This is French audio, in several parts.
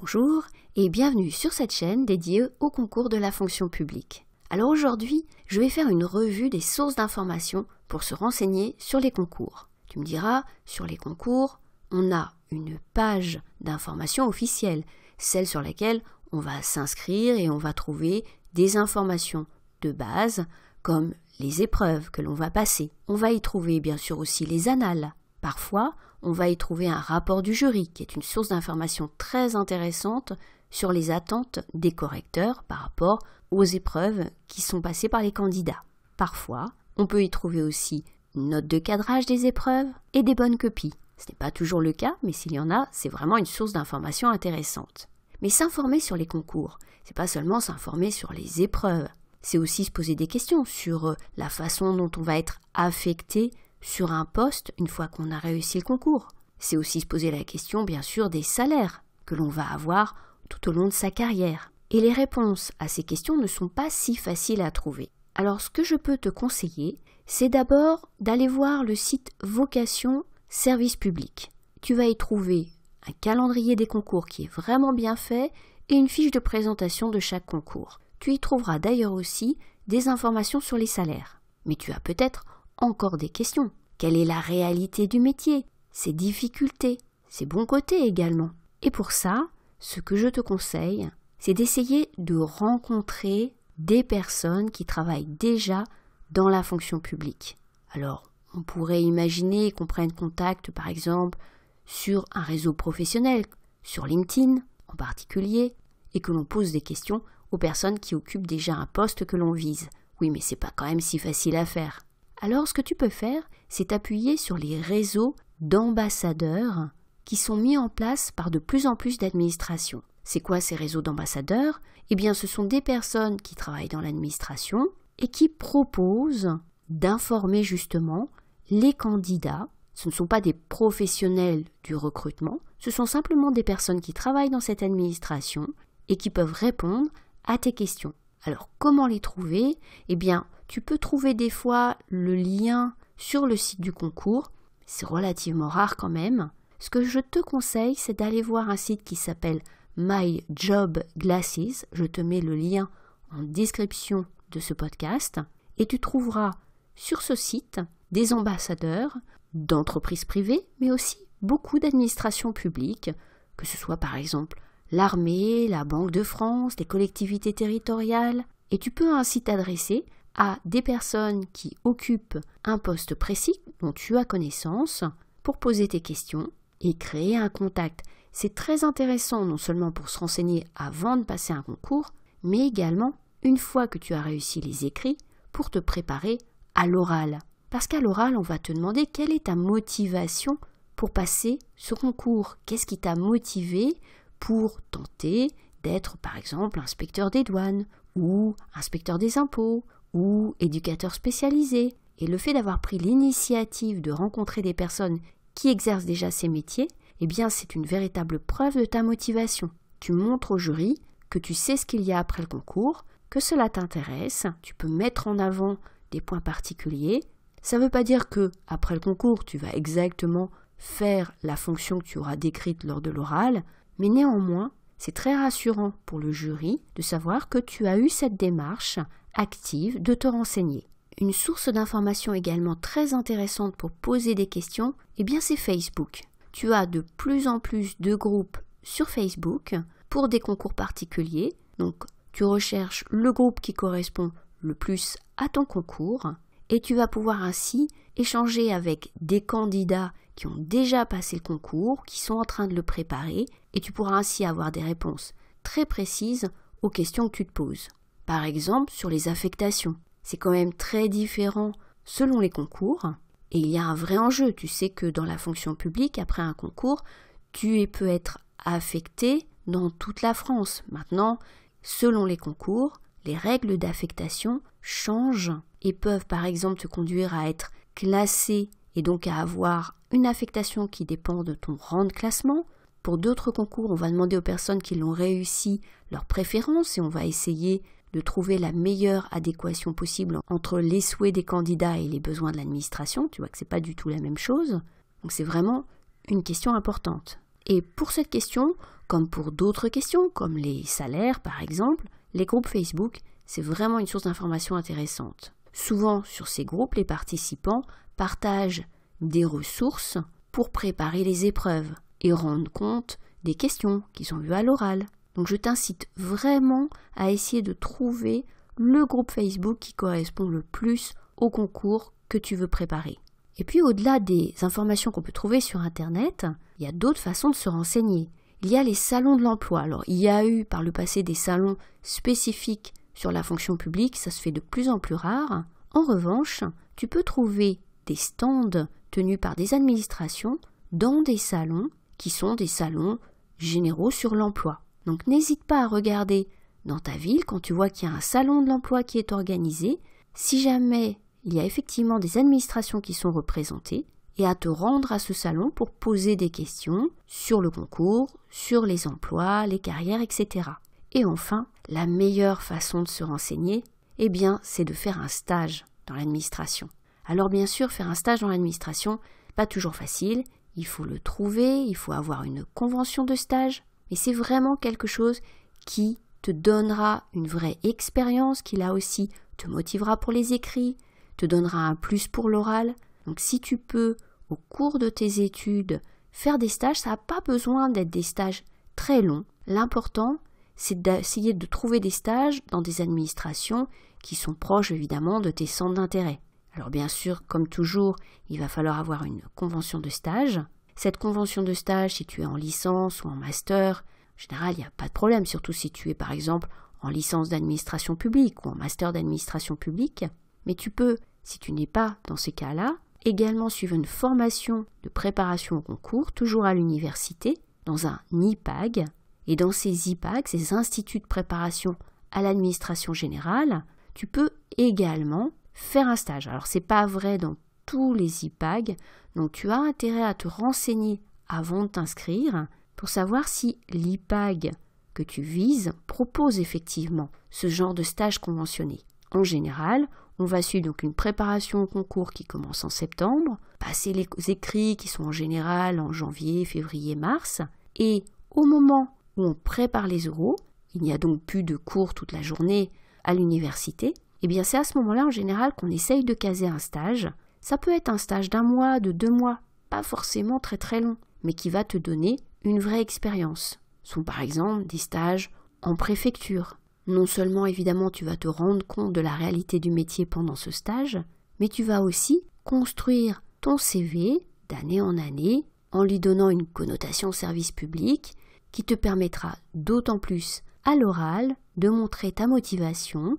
Bonjour et bienvenue sur cette chaîne dédiée au concours de la fonction publique. Alors aujourd'hui, je vais faire une revue des sources d'informations pour se renseigner sur les concours. Tu me diras, sur les concours, on a une page d'informations officielle, celle sur laquelle on va s'inscrire et on va trouver des informations de base comme les épreuves que l'on va passer. On va y trouver bien sûr aussi les annales. Parfois, on va y trouver un rapport du jury, qui est une source d'information très intéressante sur les attentes des correcteurs par rapport aux épreuves qui sont passées par les candidats. Parfois, on peut y trouver aussi une note de cadrage des épreuves et des bonnes copies. Ce n'est pas toujours le cas, mais s'il y en a, c'est vraiment une source d'information intéressante. Mais s'informer sur les concours, c'est pas seulement s'informer sur les épreuves, c'est aussi se poser des questions sur euh, la façon dont on va être affecté sur un poste une fois qu'on a réussi le concours. C'est aussi se poser la question, bien sûr, des salaires que l'on va avoir tout au long de sa carrière. Et les réponses à ces questions ne sont pas si faciles à trouver. Alors ce que je peux te conseiller, c'est d'abord d'aller voir le site Vocation Service Public. Tu vas y trouver un calendrier des concours qui est vraiment bien fait et une fiche de présentation de chaque concours. Tu y trouveras d'ailleurs aussi des informations sur les salaires. Mais tu as peut-être encore des questions. Quelle est la réalité du métier Ses difficultés Ses bons côtés également Et pour ça, ce que je te conseille, c'est d'essayer de rencontrer des personnes qui travaillent déjà dans la fonction publique. Alors, on pourrait imaginer qu'on prenne contact, par exemple, sur un réseau professionnel, sur LinkedIn en particulier, et que l'on pose des questions aux personnes qui occupent déjà un poste que l'on vise. Oui, mais c'est pas quand même si facile à faire alors ce que tu peux faire, c'est appuyer sur les réseaux d'ambassadeurs qui sont mis en place par de plus en plus d'administrations. C'est quoi ces réseaux d'ambassadeurs Eh bien, ce sont des personnes qui travaillent dans l'administration et qui proposent d'informer justement les candidats. Ce ne sont pas des professionnels du recrutement, ce sont simplement des personnes qui travaillent dans cette administration et qui peuvent répondre à tes questions. Alors comment les trouver Eh bien, tu peux trouver des fois le lien sur le site du concours. C'est relativement rare quand même. Ce que je te conseille, c'est d'aller voir un site qui s'appelle My Job Glasses. Je te mets le lien en description de ce podcast. Et tu trouveras sur ce site des ambassadeurs d'entreprises privées, mais aussi beaucoup d'administrations publiques, que ce soit par exemple l'armée, la Banque de France, les collectivités territoriales, et tu peux ainsi t'adresser à des personnes qui occupent un poste précis dont tu as connaissance pour poser tes questions et créer un contact. C'est très intéressant non seulement pour se renseigner avant de passer un concours, mais également une fois que tu as réussi les écrits pour te préparer à l'oral. Parce qu'à l'oral, on va te demander quelle est ta motivation pour passer ce concours, qu'est-ce qui t'a motivé pour tenter d'être par exemple inspecteur des douanes ou inspecteur des impôts ou éducateur spécialisé. Et le fait d'avoir pris l'initiative de rencontrer des personnes qui exercent déjà ces métiers, eh bien c'est une véritable preuve de ta motivation. Tu montres au jury que tu sais ce qu'il y a après le concours, que cela t'intéresse, tu peux mettre en avant des points particuliers. Ça ne veut pas dire que, après le concours, tu vas exactement faire la fonction que tu auras décrite lors de l'oral, mais néanmoins, c'est très rassurant pour le jury de savoir que tu as eu cette démarche active de te renseigner. Une source d'information également très intéressante pour poser des questions, eh bien c'est Facebook. Tu as de plus en plus de groupes sur Facebook pour des concours particuliers. Donc tu recherches le groupe qui correspond le plus à ton concours et tu vas pouvoir ainsi échanger avec des candidats qui ont déjà passé le concours, qui sont en train de le préparer, et tu pourras ainsi avoir des réponses très précises aux questions que tu te poses. Par exemple, sur les affectations. C'est quand même très différent selon les concours, et il y a un vrai enjeu. Tu sais que dans la fonction publique, après un concours, tu peux être affecté dans toute la France. Maintenant, selon les concours, les règles d'affectation changent et peuvent par exemple te conduire à être classé et donc à avoir une affectation qui dépend de ton rang de classement. Pour d'autres concours, on va demander aux personnes qui l'ont réussi leurs préférences et on va essayer de trouver la meilleure adéquation possible entre les souhaits des candidats et les besoins de l'administration. Tu vois que ce n'est pas du tout la même chose. Donc c'est vraiment une question importante. Et pour cette question, comme pour d'autres questions, comme les salaires par exemple, les groupes Facebook, c'est vraiment une source d'information intéressante. Souvent, sur ces groupes, les participants partagent des ressources pour préparer les épreuves et rendre compte des questions qui sont vues à l'oral. Donc je t'incite vraiment à essayer de trouver le groupe Facebook qui correspond le plus au concours que tu veux préparer. Et puis au-delà des informations qu'on peut trouver sur Internet, il y a d'autres façons de se renseigner il y a les salons de l'emploi. Alors, il y a eu par le passé des salons spécifiques sur la fonction publique, ça se fait de plus en plus rare. En revanche, tu peux trouver des stands tenus par des administrations dans des salons qui sont des salons généraux sur l'emploi. Donc n'hésite pas à regarder dans ta ville quand tu vois qu'il y a un salon de l'emploi qui est organisé. Si jamais il y a effectivement des administrations qui sont représentées, et à te rendre à ce salon pour poser des questions sur le concours, sur les emplois, les carrières, etc. Et enfin, la meilleure façon de se renseigner, eh bien, c'est de faire un stage dans l'administration. Alors bien sûr, faire un stage dans l'administration, pas toujours facile, il faut le trouver, il faut avoir une convention de stage, mais c'est vraiment quelque chose qui te donnera une vraie expérience, qui là aussi te motivera pour les écrits, te donnera un plus pour l'oral, donc si tu peux, au cours de tes études, faire des stages, ça n'a pas besoin d'être des stages très longs. L'important, c'est d'essayer de trouver des stages dans des administrations qui sont proches évidemment de tes centres d'intérêt. Alors bien sûr, comme toujours, il va falloir avoir une convention de stage. Cette convention de stage, si tu es en licence ou en master, en général, il n'y a pas de problème, surtout si tu es par exemple en licence d'administration publique ou en master d'administration publique. Mais tu peux, si tu n'es pas dans ces cas-là, également suivre une formation de préparation au concours, toujours à l'université, dans un IPAG. Et dans ces IPAG, ces instituts de préparation à l'administration générale, tu peux également faire un stage. Alors, ce n'est pas vrai dans tous les IPAG, donc tu as intérêt à te renseigner avant de t'inscrire pour savoir si l'IPAG que tu vises propose effectivement ce genre de stage conventionné. En général, on va suivre donc une préparation au concours qui commence en septembre, passer les écrits qui sont en général en janvier, février, mars. Et au moment où on prépare les euros, il n'y a donc plus de cours toute la journée à l'université, et eh bien c'est à ce moment-là en général qu'on essaye de caser un stage. Ça peut être un stage d'un mois, de deux mois, pas forcément très très long, mais qui va te donner une vraie expérience. Ce sont par exemple des stages en préfecture, non seulement évidemment tu vas te rendre compte de la réalité du métier pendant ce stage, mais tu vas aussi construire ton CV d'année en année en lui donnant une connotation service public qui te permettra d'autant plus à l'oral de montrer ta motivation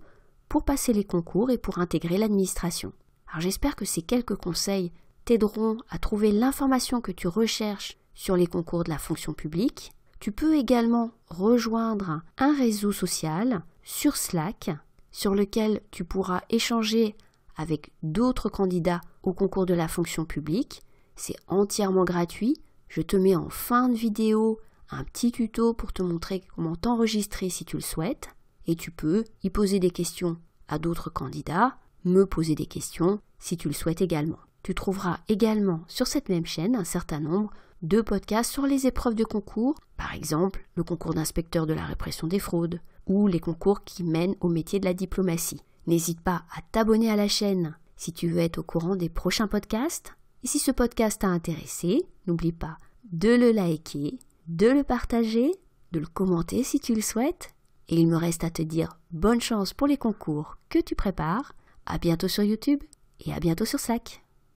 pour passer les concours et pour intégrer l'administration. Alors j'espère que ces quelques conseils t'aideront à trouver l'information que tu recherches sur les concours de la fonction publique tu peux également rejoindre un réseau social sur Slack sur lequel tu pourras échanger avec d'autres candidats au concours de la fonction publique. C'est entièrement gratuit. Je te mets en fin de vidéo un petit tuto pour te montrer comment t'enregistrer si tu le souhaites. Et tu peux y poser des questions à d'autres candidats, me poser des questions si tu le souhaites également. Tu trouveras également sur cette même chaîne un certain nombre deux podcasts sur les épreuves de concours, par exemple le concours d'inspecteur de la répression des fraudes ou les concours qui mènent au métier de la diplomatie. N'hésite pas à t'abonner à la chaîne si tu veux être au courant des prochains podcasts. Et si ce podcast t'a intéressé, n'oublie pas de le liker, de le partager, de le commenter si tu le souhaites. Et il me reste à te dire bonne chance pour les concours que tu prépares. À bientôt sur YouTube et à bientôt sur SAC!